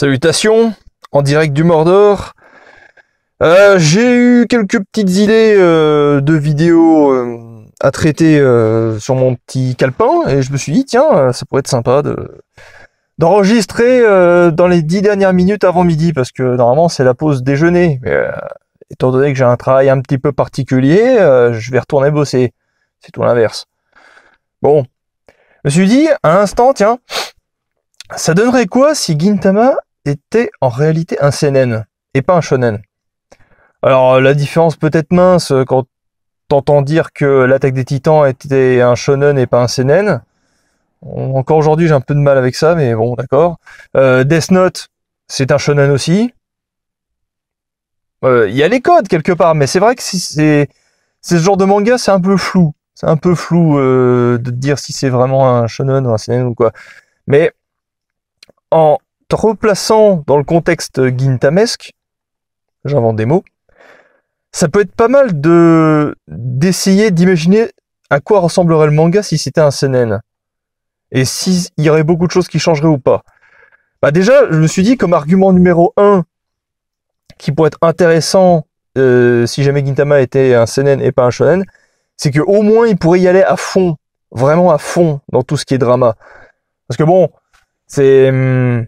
Salutations, en direct du Mordor. Euh, j'ai eu quelques petites idées euh, de vidéos euh, à traiter sur mon petit calepin et je me suis dit tiens ça pourrait être sympa de d'enregistrer dans les dix dernières minutes avant midi parce que normalement c'est la pause déjeuner. Mais, étant donné que j'ai un travail un petit peu particulier, je vais retourner bosser. C'est tout l'inverse. Bon, je me suis dit à l'instant tiens ça donnerait quoi si Gintama était en réalité un seinen et pas un shonen. Alors euh, la différence peut être mince euh, quand t'entends dire que l'attaque des titans était un shonen et pas un seinen. Encore aujourd'hui j'ai un peu de mal avec ça, mais bon d'accord. Euh, Death Note, c'est un shonen aussi. Il y a les codes quelque part, mais c'est vrai que si c'est ce genre de manga, c'est un peu flou. C'est un peu flou de dire si c'est vraiment un shonen ou un seinen ou quoi. Mais en, replaçant dans le contexte guintamesque, j'invente des mots, ça peut être pas mal de d'essayer d'imaginer à quoi ressemblerait le manga si c'était un seinen et s'il y aurait beaucoup de choses qui changeraient ou pas. Bah déjà, je me suis dit comme argument numéro un qui pourrait être intéressant euh, si jamais Gintama était un seinen et pas un shonen, c'est qu'au moins il pourrait y aller à fond, vraiment à fond dans tout ce qui est drama. Parce que bon, c'est hum,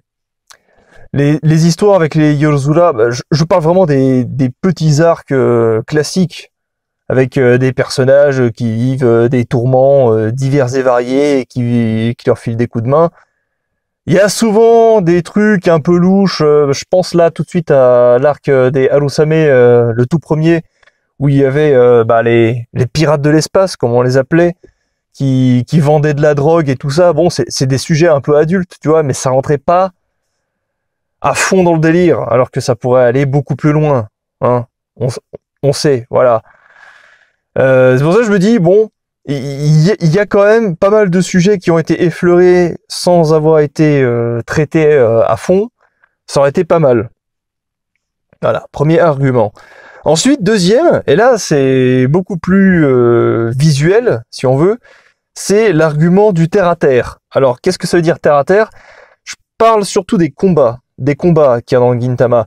les, histoires avec les Yorzura, bah, je, parle vraiment des, petits arcs euh, classiques avec euh, des personnages qui vivent euh, des tourments divers et variés et qui, leur filent des coups de main. Il y a souvent des trucs un peu louches. Je pense là tout de suite à l'arc des Harusame, le tout premier, où il y avait bah, les, pirates de l'espace, comme on les appelait, qui, qui vendaient de la drogue et tout ça. Bon, c'est des sujets un peu adultes, tu vois, mais ça rentrait pas à fond dans le délire, alors que ça pourrait aller beaucoup plus loin. Hein. On, on, sait, voilà. Euh, c'est pour ça que je me dis, bon, il y, a quand même pas mal de sujets qui ont été effleurés sans avoir été euh, traités euh, à fond. Ça aurait été pas mal. Voilà, premier argument. Ensuite, deuxième, et là c'est beaucoup plus visuel, si on veut, c'est l'argument du terre-à-terre. Alors, qu'est-ce que ça veut dire terre à -terre Je parle surtout des combats des combats qu'il y a dans Gintama.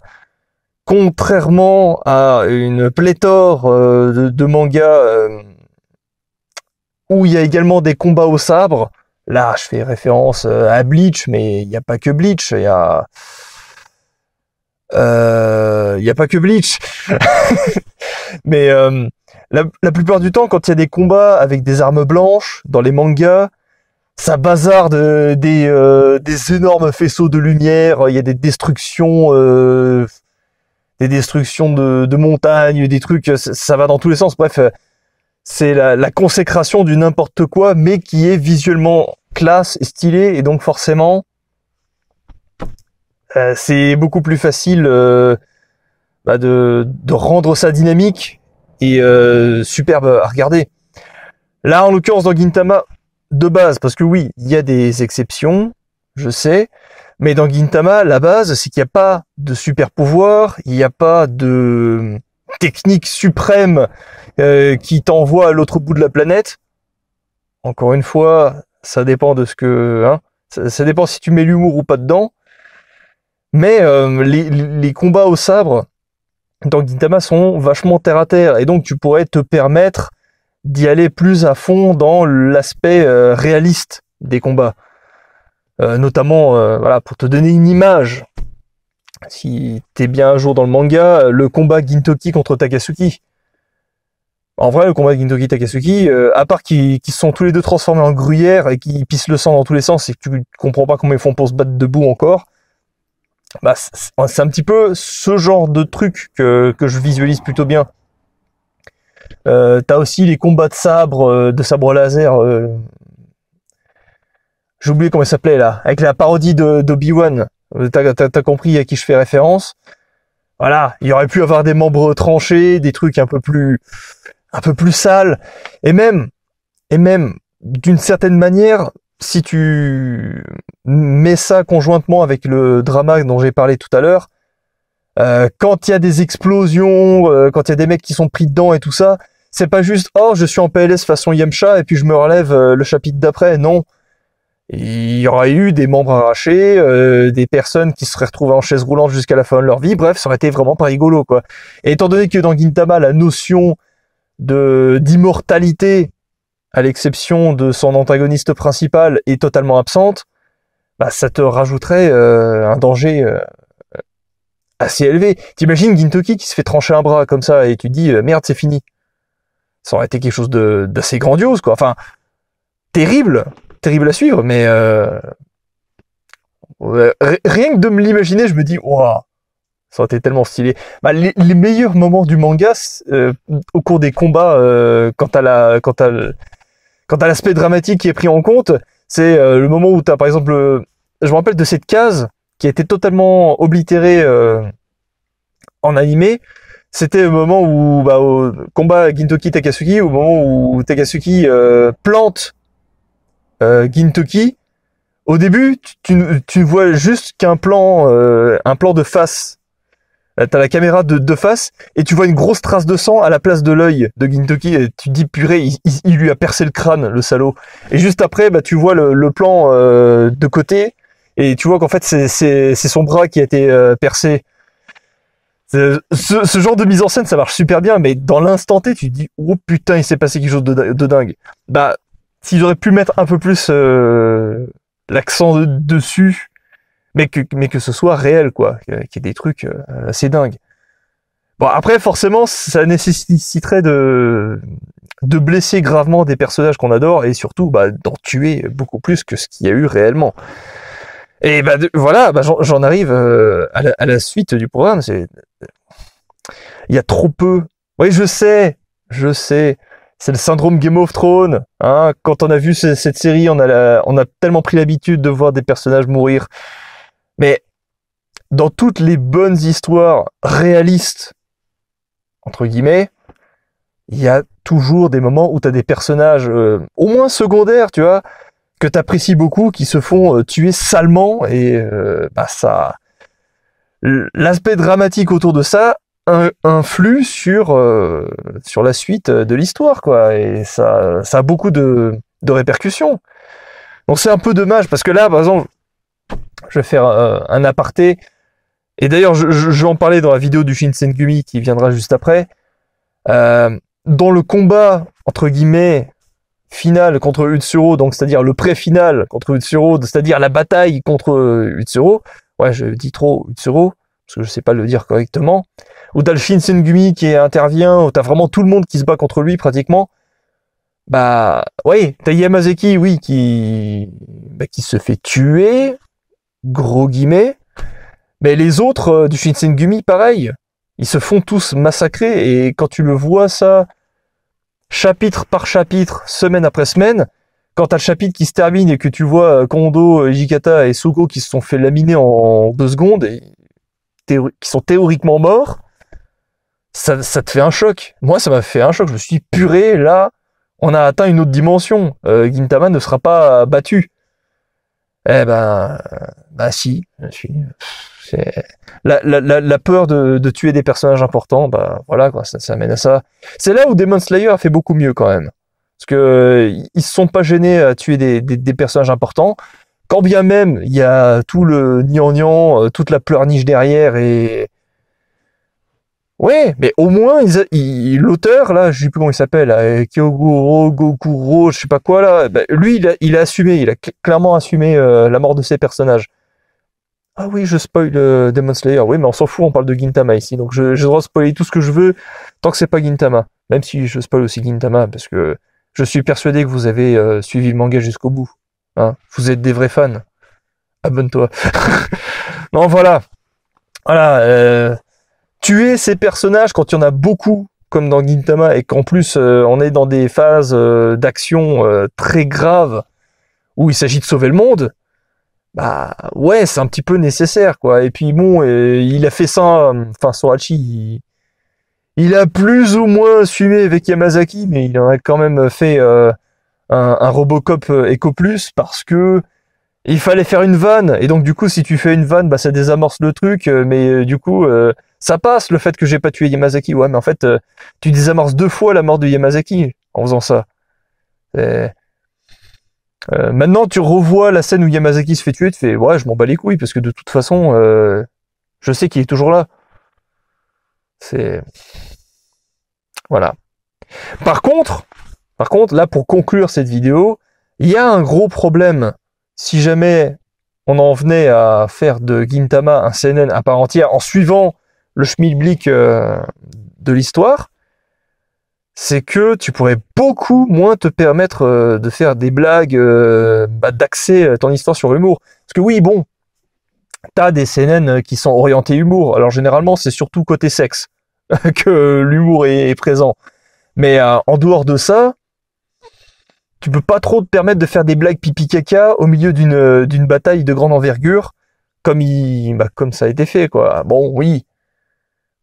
Contrairement à une pléthore euh, de, mangas euh, où il y a également des combats au sabre, là je fais référence euh, à Bleach, mais il n'y a pas que Bleach, il y a... Il n'y a pas que Bleach. mais la, la, plupart du temps, quand il y a des combats avec des armes blanches dans les mangas, ça bazarde euh, des, euh, des énormes faisceaux de lumière, il y a des destructions, euh, des destructions de, de montagnes, des trucs, ça va dans tous les sens. Bref, euh, c'est la, la, consécration du n'importe quoi, mais qui est visuellement classe, stylé, et donc forcément, euh, c'est beaucoup plus facile bah de, de, rendre ça dynamique et superbe à regarder. Là, en l'occurrence, dans Gintama, de base, parce que oui, il y a des exceptions, je sais, mais dans Gintama, la base, c'est qu'il n'y a pas de super pouvoir, il n'y a pas de technique suprême euh, qui t'envoie à l'autre bout de la planète. Encore une fois, ça dépend de ce que... Hein, ça, dépend si tu mets l'humour ou pas dedans. Mais euh, les, les, combats au sabre dans Gintama sont vachement terre à terre, et donc tu pourrais te permettre d'y aller plus à fond dans l'aspect euh, réaliste des combats. Euh, notamment, euh, voilà, pour te donner une image, si t'es bien un jour dans le manga, le combat Gintoki contre Takasuki. En vrai, le combat Gintoki Takasuki, à part qu'ils sont tous les deux transformés en gruyère et qu'ils pissent le sang dans tous les sens et que tu comprends pas comment ils font pour se battre debout encore, bah, c'est un petit peu ce genre de truc que, que je visualise plutôt bien. Euh, t'as aussi les combats de sabre, euh, de sabre laser. Euh, j'ai oublié comment il s'appelait là, avec la parodie de d'Obi-Wan. Euh, t'as, compris à qui je fais référence. Voilà, il aurait pu avoir des membres tranchés, des trucs un peu plus, un peu plus sales, et même, et même d'une certaine manière, si tu mets ça conjointement avec le drama dont j'ai parlé tout à l'heure, euh, quand il y a des explosions, euh, quand il y a des mecs qui sont pris dedans et tout ça, c'est pas juste oh je suis en PLS façon Yamcha et puis je me relève euh, le chapitre d'après. Non, il y aurait eu des membres arrachés, des personnes qui se seraient retrouvées en chaise roulante jusqu'à la fin de leur vie. Bref, ça aurait été vraiment pas rigolo quoi. Et étant donné que dans Gintama la notion de d'immortalité, à l'exception de son antagoniste principal, est totalement absente, bah ça te rajouterait un danger assez élevé. T'imagines Gintoki qui se fait trancher un bras comme ça et tu te dis euh, merde c'est fini. Ça aurait été quelque chose d'assez grandiose quoi. Enfin terrible, terrible à suivre, mais euh, rien que de me l'imaginer, je me dis waouh. Ça aurait été tellement stylé. Bah, les, meilleurs moments du manga euh, au cours des combats, quant à la, quant à, quant à l'aspect dramatique qui est pris en compte, c'est le moment où tu as par exemple, je me rappelle de cette case qui a été totalement oblitéré euh, en animé, c'était le moment où, bah, au combat Gintoki Takasugi, au moment où Takasuki euh, plante euh, Gintoki, au début, tu, tu vois juste qu'un plan, un plan de face. T'as la caméra de, de, face et tu vois une grosse trace de sang à la place de l'œil de Gintoki. Et tu dis purée, il, lui a percé le crâne, le salaud. Et juste après, bah tu vois le, plan de côté et tu vois qu'en fait, c'est son bras qui a été euh, percé. Ce, genre de mise en scène, ça marche super bien, mais dans l'instant T, tu te dis, oh putain, il s'est passé quelque chose de, de dingue. Bah, s'ils auraient pu mettre un peu plus euh, l'accent dessus, mais que, mais que ce soit réel, quoi, qu'il y ait des trucs euh, assez dingues. Bon, après, forcément, ça nécessiterait de, de blesser gravement des personnages qu'on adore et surtout bah, d'en tuer beaucoup plus que ce qu'il y a eu réellement. Et bah, voilà, bah, j'en arrive euh, à, la, suite du programme. il y a trop peu. Oui, je sais, je sais. C'est le syndrome Game of Thrones. Hein. Quand on a vu cette série, on a, on a tellement pris l'habitude de voir des personnages mourir. Mais dans toutes les bonnes histoires réalistes, entre guillemets, il y a toujours des moments où tu as des personnages euh, au moins secondaires, tu vois, que apprécies beaucoup qui se font euh, tuer salement et euh, bah ça l'aspect dramatique autour de ça influe sur euh, sur la suite de l'histoire quoi et ça ça a beaucoup de, de répercussions donc c'est un peu dommage parce que là par exemple je vais faire un aparté et d'ailleurs je, je, vais en parler dans la vidéo du Shinsengumi qui viendra juste après dans le combat entre guillemets finale contre Utsuro, donc c'est-à-dire le pré-final contre Utsuro, c'est-à-dire la bataille contre euh, Utsuro. Ouais, je dis trop Utsuro, parce que je sais pas le dire correctement. Ou t'as le Shinsengumi qui intervient, où t'as vraiment tout le monde qui se bat contre lui pratiquement. Bah, oui, t'as Yamazeki, oui, qui, bah, qui se fait tuer, gros guillemets. Mais les autres du euh, du Shinsengumi, pareil. Ils se font tous massacrer et quand tu le vois ça, chapitre par chapitre, semaine après semaine, quand t'as le chapitre qui se termine et que tu vois euh, Kondo, euh, Jikata et Soko qui se sont fait laminer en deux secondes et qui sont théoriquement morts, ça, ça, te fait un choc. Moi, ça m'a fait un choc. Je me suis dit, purée, là, on a atteint une autre dimension. Euh, Gintama ne sera pas battu. Eh ben, euh, bah si, je suis. La, la, la, peur de, de, tuer des personnages importants, ben voilà, quoi, ça, ça amène à ça. C'est là où Demon Slayer a fait beaucoup mieux quand même. Parce que ils sont pas gênés à tuer des, des, personnages importants. Quand bien même il y a tout le nian euh, toute la pleurniche derrière et, Ouais, mais au moins l'auteur là, je sais plus comment il s'appelle, euh, Kyoguro Gokuro, je sais pas quoi là, bah, lui il a, assumé, il a clairement assumé euh, la mort de ses personnages. Ah oui, je spoil euh, Demon Slayer, oui, mais on s'en fout, on parle de Gintama ici, donc j'ai le droit de spoiler tout ce que je veux tant que c'est pas Gintama. Même si je spoil aussi Gintama parce que je suis persuadé que vous avez suivi le manga jusqu'au bout. Hein. Vous êtes des vrais fans. Abonne-toi. non, voilà. Voilà tuer ces personnages quand il y en a beaucoup comme dans Gintama et qu'en plus euh, on est dans des phases euh, d'action euh, très graves où il s'agit de sauver le monde, bah ouais c'est un petit peu nécessaire quoi. Et puis bon il a fait ça, enfin Sorachi il, a plus ou moins suivi avec Yamazaki mais il en a quand même fait un, un, Robocop Eco Plus parce que il fallait faire une vanne. Et donc, du coup, si tu fais une vanne, bah, ça désamorce le truc. Euh, mais euh, du coup, euh, ça passe le fait que j'ai pas tué Yamazaki. Ouais, mais en fait, tu désamorces deux fois la mort de Yamazaki en faisant ça. maintenant, tu revois la scène où Yamazaki se fait tuer. Tu fais, ouais, je m'en bats les couilles parce que de toute façon, je sais qu'il est toujours là. C'est. Voilà. Par contre, par contre, là, pour conclure cette vidéo, il y a un gros problème si jamais on en venait à faire de Gintama un CNN à part entière en suivant le schmilblick euh, de l'histoire, c'est que tu pourrais beaucoup moins te permettre euh, de faire des blagues, euh, bah, d'axer ton histoire sur l'humour. Parce que oui, bon, t'as des CNN qui sont orientés humour. Alors généralement, c'est surtout côté sexe que l'humour est, présent. Mais en dehors de ça, tu peux pas trop te permettre de faire des blagues pipi caca au milieu d'une euh, bataille de grande envergure comme il bah, comme ça a été fait quoi. Bon oui.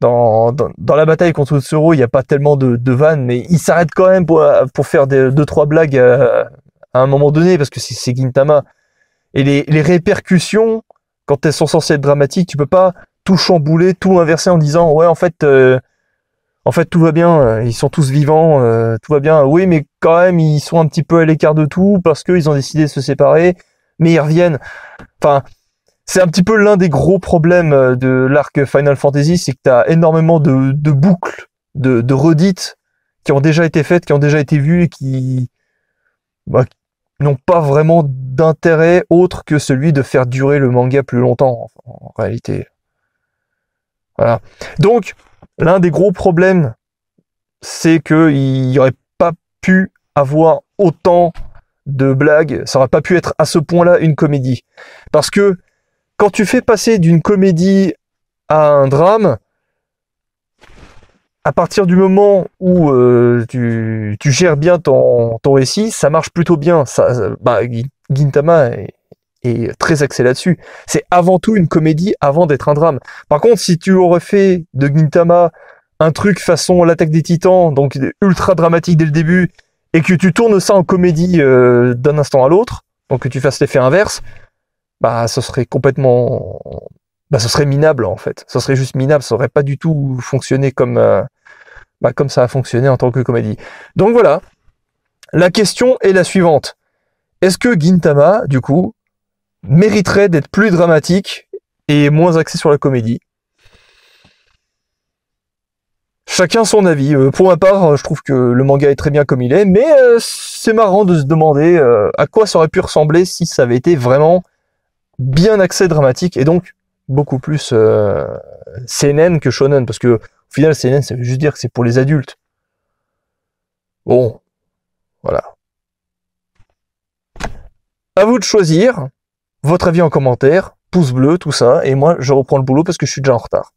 Dans, dans, la bataille contre Otsuro, il n'y a pas tellement de, de vannes, mais il s'arrête quand même pour, euh, faire des, deux trois blagues euh, à, un moment donné, parce que c'est Gintama. Et les, répercussions, quand elles sont censées être dramatiques, tu peux pas tout chambouler, tout inverser en disant ouais en fait en fait tout va bien, euh, ils sont tous vivants, euh, tout va bien. Oui, mais quand même ils sont un petit peu à l'écart de tout parce qu'ils ont décidé de se séparer, mais ils reviennent. Enfin, c'est un petit peu l'un des gros problèmes euh, de l'arc Final Fantasy, c'est que t'as énormément de, boucles, de, de, redites qui ont déjà été faites, qui ont déjà été vues et qui bah, n'ont pas vraiment d'intérêt autre que celui de faire durer le manga plus longtemps en réalité. Voilà. Donc, L'un des gros problèmes, c'est qu'il n'y aurait pas pu avoir autant de blagues, ça n'aurait pas pu être à ce point-là une comédie. Parce que quand tu fais passer d'une comédie à un drame, à partir du moment où euh, tu, gères bien ton, récit, ça marche plutôt bien. Ça, bah, Gintama est, est très axé là-dessus. C'est avant tout une comédie avant d'être un drame. Par contre, si tu aurais fait de Gintama un truc façon l'attaque des titans, donc ultra dramatique dès le début, et que tu tournes ça en comédie euh, d'un instant à l'autre, donc que tu fasses l'effet inverse, bah ce serait complètement... Bah ce serait minable en fait. Ce serait juste minable, ça aurait pas du tout fonctionné comme... Euh, bah, comme ça a fonctionné en tant que comédie. Donc voilà, la question est la suivante. Est-ce que Gintama, du coup, mériterait d'être plus dramatique et moins axé sur la comédie. Chacun son avis. Euh, pour ma part, je trouve que le manga est très bien comme il est, mais euh, c'est marrant de se demander euh, à quoi ça aurait pu ressembler si ça avait été vraiment bien axé dramatique et donc beaucoup plus CNN que shonen parce que au final CNN ça veut juste dire que c'est pour les adultes. Bon, voilà. À vous de choisir votre avis en commentaire, pouce bleu, tout ça, et moi je reprends le boulot parce que je suis déjà en retard.